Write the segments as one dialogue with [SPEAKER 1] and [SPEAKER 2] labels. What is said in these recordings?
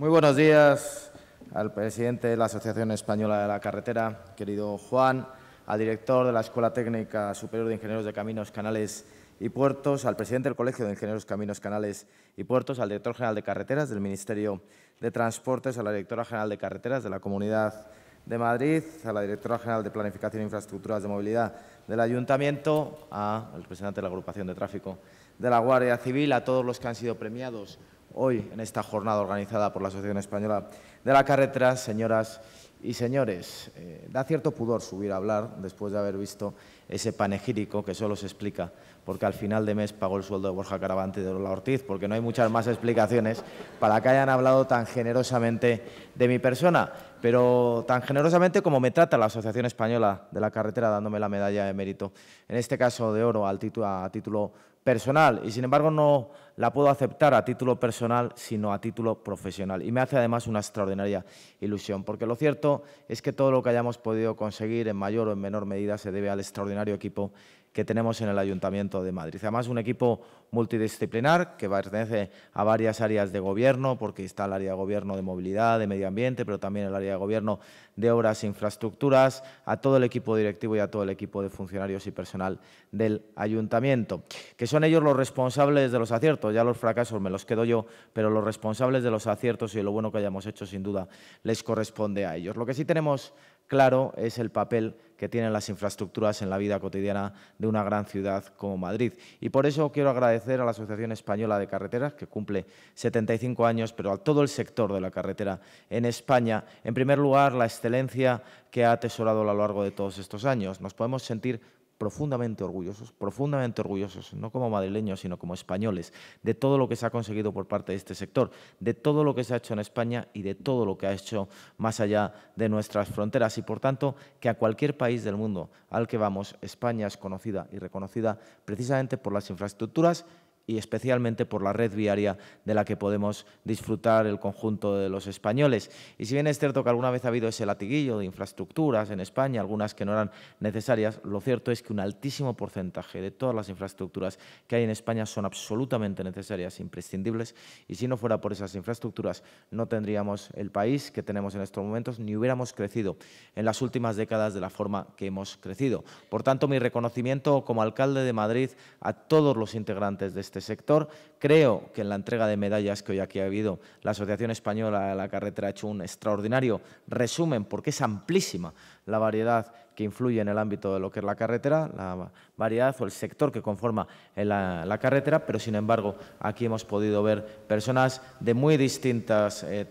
[SPEAKER 1] Muy buenos días al presidente de la Asociación Española de la Carretera, querido Juan, al director de la Escuela Técnica Superior de Ingenieros de Caminos, Canales y Puertos, al presidente del Colegio de Ingenieros Caminos, Canales y Puertos, al director general de Carreteras del Ministerio de Transportes, a la directora general de Carreteras de la Comunidad de Madrid, a la directora general de Planificación e Infraestructuras de Movilidad del Ayuntamiento, al presidente de la Agrupación de Tráfico de la Guardia Civil, a todos los que han sido premiados hoy en esta jornada organizada por la Asociación Española de la Carretera, señoras y señores, eh, da cierto pudor subir a hablar después de haber visto ese panegírico que solo se explica porque al final de mes pagó el sueldo de Borja Caravante y de Lola Ortiz, porque no hay muchas más explicaciones para que hayan hablado tan generosamente de mi persona, pero tan generosamente como me trata la Asociación Española de la Carretera dándome la medalla de mérito, en este caso de oro al título, a título personal y sin embargo no la puedo aceptar a título personal, sino a título profesional. Y me hace además una extraordinaria ilusión, porque lo cierto es que todo lo que hayamos podido conseguir en mayor o en menor medida se debe al extraordinario equipo que tenemos en el Ayuntamiento de Madrid. Además, un equipo multidisciplinar que pertenece a varias áreas de gobierno, porque está el área de gobierno de movilidad, de medio ambiente, pero también el área de gobierno de obras e infraestructuras, a todo el equipo directivo y a todo el equipo de funcionarios y personal del ayuntamiento, que son ellos los responsables de los aciertos, ya los fracasos me los quedo yo, pero los responsables de los aciertos y lo bueno que hayamos hecho sin duda les corresponde a ellos. Lo que sí tenemos claro es el papel que tienen las infraestructuras en la vida cotidiana de una gran ciudad como Madrid. Y por eso quiero agradecer a la Asociación Española de Carreteras, que cumple 75 años, pero a todo el sector de la carretera en España, en primer lugar, la excelencia que ha atesorado a lo largo de todos estos años. Nos podemos sentir profundamente orgullosos, profundamente orgullosos, no como madrileños, sino como españoles, de todo lo que se ha conseguido por parte de este sector, de todo lo que se ha hecho en España y de todo lo que ha hecho más allá de nuestras fronteras. Y por tanto, que a cualquier país del mundo al que vamos, España es conocida y reconocida precisamente por las infraestructuras y especialmente por la red viaria de la que podemos disfrutar el conjunto de los españoles. Y si bien es cierto que alguna vez ha habido ese latiguillo de infraestructuras en España, algunas que no eran necesarias, lo cierto es que un altísimo porcentaje de todas las infraestructuras que hay en España son absolutamente necesarias, imprescindibles, y si no fuera por esas infraestructuras no tendríamos el país que tenemos en estos momentos, ni hubiéramos crecido en las últimas décadas de la forma que hemos crecido. Por tanto, mi reconocimiento como alcalde de Madrid a todos los integrantes de este este sector. Creo que en la entrega de medallas que hoy aquí ha habido, la Asociación Española de la Carretera ha hecho un extraordinario resumen, porque es amplísima la variedad que influye en el ámbito de lo que es la carretera, la variedad o el sector que conforma la, carretera, pero sin embargo aquí hemos podido ver personas de muy distintas eh,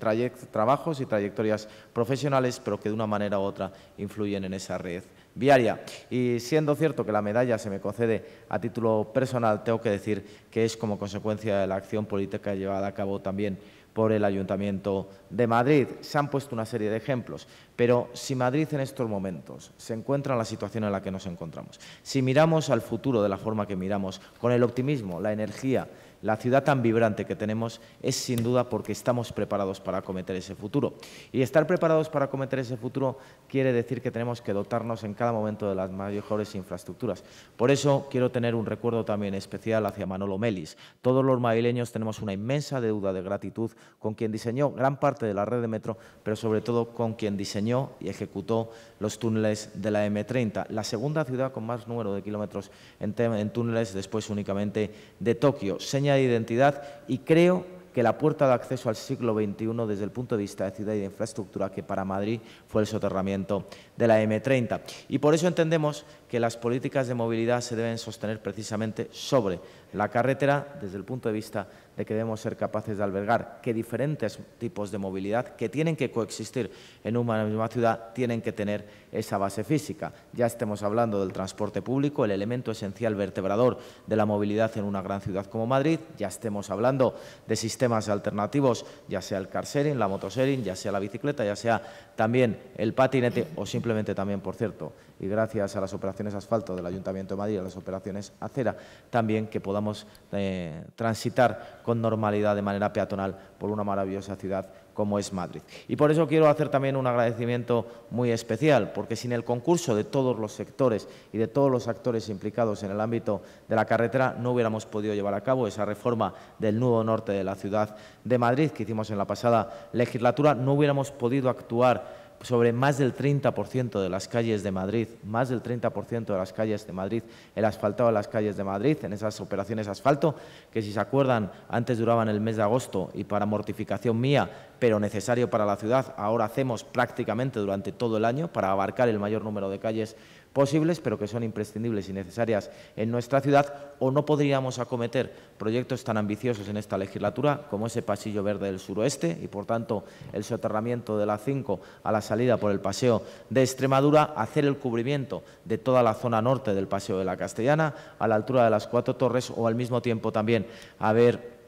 [SPEAKER 1] trabajos y trayectorias profesionales, pero que de una manera u otra influyen en esa red viaria. Y siendo cierto que la medalla se me concede a título personal, tengo que decir que es como consecuencia de la acción política llevada a cabo también por el Ayuntamiento de Madrid. Se han puesto una serie de ejemplos, pero si Madrid en estos momentos se encuentra en la situación en la que nos encontramos, si miramos al futuro de la forma que miramos, con el optimismo, la energía, la ciudad tan vibrante que tenemos es sin duda porque estamos preparados para acometer ese futuro. Y estar preparados para acometer ese futuro quiere decir que tenemos que dotarnos en cada momento de las mejores infraestructuras. Por eso quiero tener un recuerdo también especial hacia Manolo Melis. Todos los madrileños tenemos una inmensa deuda de gratitud con quien diseñó gran parte de la red de metro, pero sobre todo con quien diseñó y ejecutó los túneles de la M30, la segunda ciudad con más número de kilómetros en, túneles después únicamente de Tokio de identidad y creo que la puerta de acceso al siglo XXI desde el punto de vista de ciudad y de infraestructura que para Madrid fue el soterramiento de la M30. Y por eso entendemos que las políticas de movilidad se deben sostener precisamente sobre la carretera desde el punto de vista de que debemos ser capaces de albergar, que diferentes tipos de movilidad que tienen que coexistir en una misma ciudad tienen que tener esa base física. Ya estemos hablando del transporte público, el elemento esencial vertebrador de la movilidad en una gran ciudad como Madrid, ya estemos hablando de sistemas alternativos, ya sea el car sharing, la motosharing, ya sea la bicicleta, ya sea también el patinete o simplemente también, por cierto, y gracias a las operaciones asfalto del Ayuntamiento de Madrid, a las operaciones acera, también que podamos eh, transitar con normalidad de manera peatonal por una maravillosa ciudad como es Madrid. Y por eso quiero hacer también un agradecimiento muy especial, porque sin el concurso de todos los sectores y de todos los actores implicados en el ámbito de la carretera, no hubiéramos podido llevar a cabo esa reforma del nuevo norte de la ciudad de Madrid que hicimos en la pasada legislatura, no hubiéramos podido actuar sobre más del 30% de las calles de Madrid, más del 30% de las calles de Madrid, el asfaltado de las calles de Madrid, en esas operaciones de asfalto, que si se acuerdan, antes duraban el mes de agosto y para mortificación mía, pero necesario para la ciudad, ahora hacemos prácticamente durante todo el año para abarcar el mayor número de calles posibles, pero que son imprescindibles y necesarias en nuestra ciudad, o no podríamos acometer proyectos tan ambiciosos en esta legislatura como ese pasillo verde del suroeste y, por tanto, el soterramiento de la 5 a la salida por el paseo de Extremadura, hacer el cubrimiento de toda la zona norte del paseo de la Castellana a la altura de las cuatro torres o al mismo tiempo también haber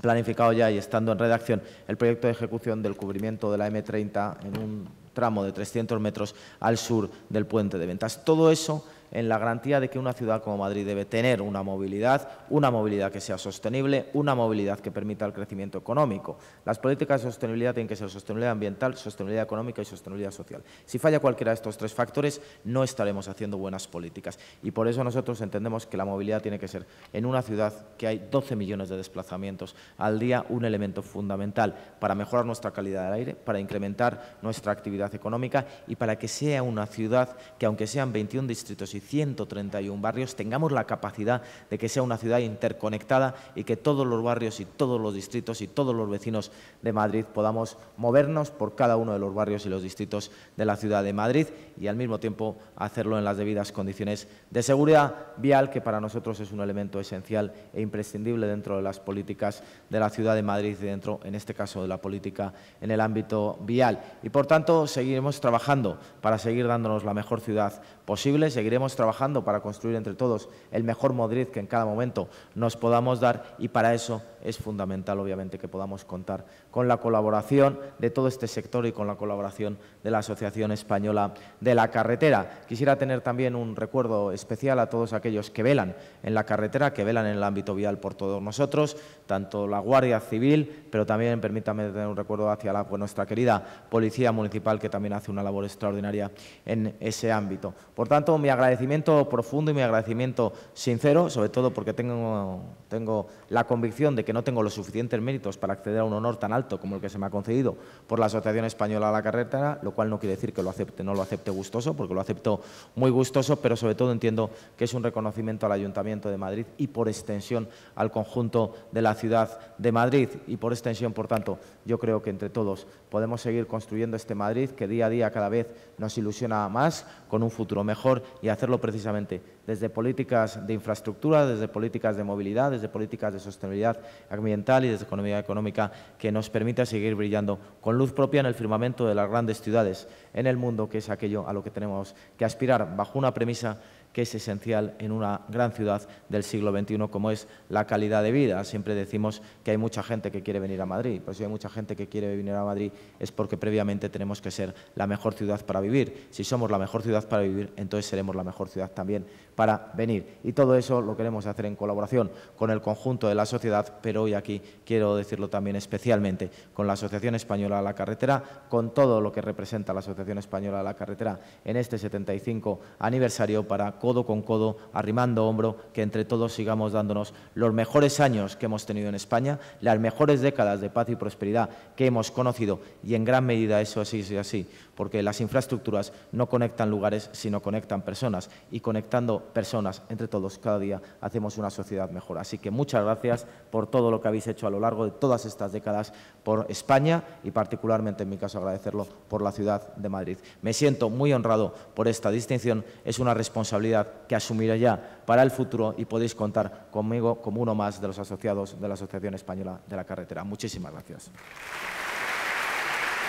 [SPEAKER 1] planificado ya y estando en redacción el proyecto de ejecución del cubrimiento de la M30 en un tramo de 300 metros al sur del puente de ventas. Todo eso en la garantía de que una ciudad como Madrid debe tener una movilidad, una movilidad que sea sostenible, una movilidad que permita el crecimiento económico. Las políticas de sostenibilidad tienen que ser sostenibilidad ambiental, sostenibilidad económica y sostenibilidad social. Si falla cualquiera de estos tres factores, no estaremos haciendo buenas políticas. Y por eso nosotros entendemos que la movilidad tiene que ser en una ciudad que hay 12 millones de desplazamientos al día, un elemento fundamental para mejorar nuestra calidad del aire, para incrementar nuestra actividad económica y para que sea una ciudad que, aunque sean 21 distritos y 131 barrios, tengamos la capacidad de que sea una ciudad interconectada y que todos los barrios y todos los distritos y todos los vecinos de Madrid podamos movernos por cada uno de los barrios y los distritos de la ciudad de Madrid y al mismo tiempo hacerlo en las debidas condiciones de seguridad vial, que para nosotros es un elemento esencial e imprescindible dentro de las políticas de la ciudad de Madrid y dentro, en este caso, de la política en el ámbito vial. Y por tanto, seguiremos trabajando para seguir dándonos la mejor ciudad posible, seguiremos trabajando para construir entre todos el mejor Madrid que en cada momento nos podamos dar y para eso es fundamental, obviamente, que podamos contar con la colaboración de todo este sector y con la colaboración de la Asociación Española de la Carretera. Quisiera tener también un recuerdo especial a todos aquellos que velan en la carretera, que velan en el ámbito vial por todos nosotros, tanto la Guardia Civil, pero también, permítame tener un recuerdo hacia la, nuestra querida Policía Municipal, que también hace una labor extraordinaria en ese ámbito. Por tanto, mi agradecimiento agradecimiento profundo y mi agradecimiento sincero, sobre todo porque tengo, tengo la convicción de que no tengo los suficientes méritos para acceder a un honor tan alto como el que se me ha concedido por la Asociación Española de la Carretera, lo cual no quiere decir que lo acepte, no lo acepte gustoso, porque lo acepto muy gustoso, pero sobre todo entiendo que es un reconocimiento al Ayuntamiento de Madrid y por extensión al conjunto de la ciudad de Madrid y por extensión, por tanto, yo creo que entre todos podemos seguir construyendo este Madrid que día a día cada vez nos ilusiona más con un futuro mejor y hacer precisamente desde políticas de infraestructura, desde políticas de movilidad, desde políticas de sostenibilidad ambiental y desde economía económica que nos permita seguir brillando con luz propia en el firmamento de las grandes ciudades en el mundo, que es aquello a lo que tenemos que aspirar bajo una premisa que es esencial en una gran ciudad del siglo XXI como es la calidad de vida. Siempre decimos que hay mucha gente que quiere venir a Madrid, pero pues si hay mucha gente que quiere venir a Madrid es porque previamente tenemos que ser la mejor ciudad para vivir. Si somos la mejor ciudad para vivir, entonces seremos la mejor ciudad también para venir. Y todo eso lo queremos hacer en colaboración con el conjunto de la sociedad, pero hoy aquí quiero decirlo también especialmente con la Asociación Española de la Carretera, con todo lo que representa la Asociación Española de la Carretera en este 75 aniversario para codo con codo, arrimando hombro, que entre todos sigamos dándonos los mejores años que hemos tenido en España, las mejores décadas de paz y prosperidad que hemos conocido y en gran medida eso así es así porque las infraestructuras no conectan lugares, sino conectan personas. Y conectando personas entre todos cada día hacemos una sociedad mejor. Así que muchas gracias por todo lo que habéis hecho a lo largo de todas estas décadas por España y particularmente, en mi caso, agradecerlo por la ciudad de Madrid. Me siento muy honrado por esta distinción. Es una responsabilidad que asumiré ya para el futuro y podéis contar conmigo como uno más de los asociados de la Asociación Española de la Carretera. Muchísimas gracias.